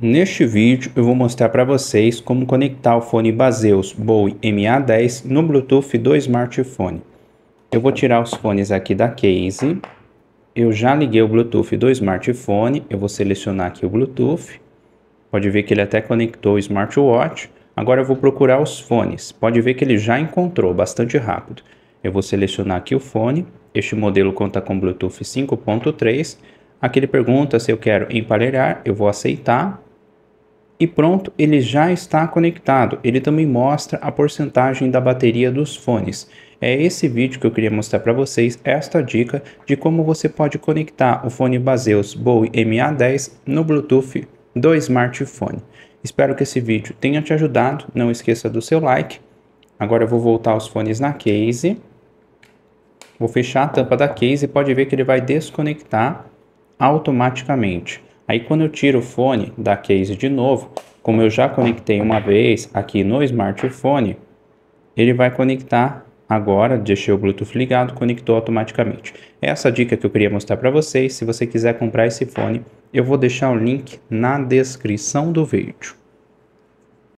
Neste vídeo eu vou mostrar para vocês como conectar o fone Baseus Bowie MA10 no Bluetooth do smartphone. Eu vou tirar os fones aqui da case. Eu já liguei o Bluetooth do smartphone, eu vou selecionar aqui o Bluetooth. Pode ver que ele até conectou o smartwatch. Agora eu vou procurar os fones. Pode ver que ele já encontrou bastante rápido. Eu vou selecionar aqui o fone. Este modelo conta com Bluetooth 5.3. Aqui ele pergunta se eu quero emparelhar, eu vou aceitar e pronto, ele já está conectado. Ele também mostra a porcentagem da bateria dos fones. É esse vídeo que eu queria mostrar para vocês, esta dica de como você pode conectar o fone Baseus Bowie MA10 no Bluetooth do smartphone. Espero que esse vídeo tenha te ajudado, não esqueça do seu like. Agora eu vou voltar os fones na case. Vou fechar a tampa da case e pode ver que ele vai desconectar automaticamente. Aí quando eu tiro o fone da case de novo, como eu já conectei uma vez aqui no smartphone, ele vai conectar agora, deixei o Bluetooth ligado, conectou automaticamente. É essa dica que eu queria mostrar para vocês, se você quiser comprar esse fone, eu vou deixar o link na descrição do vídeo.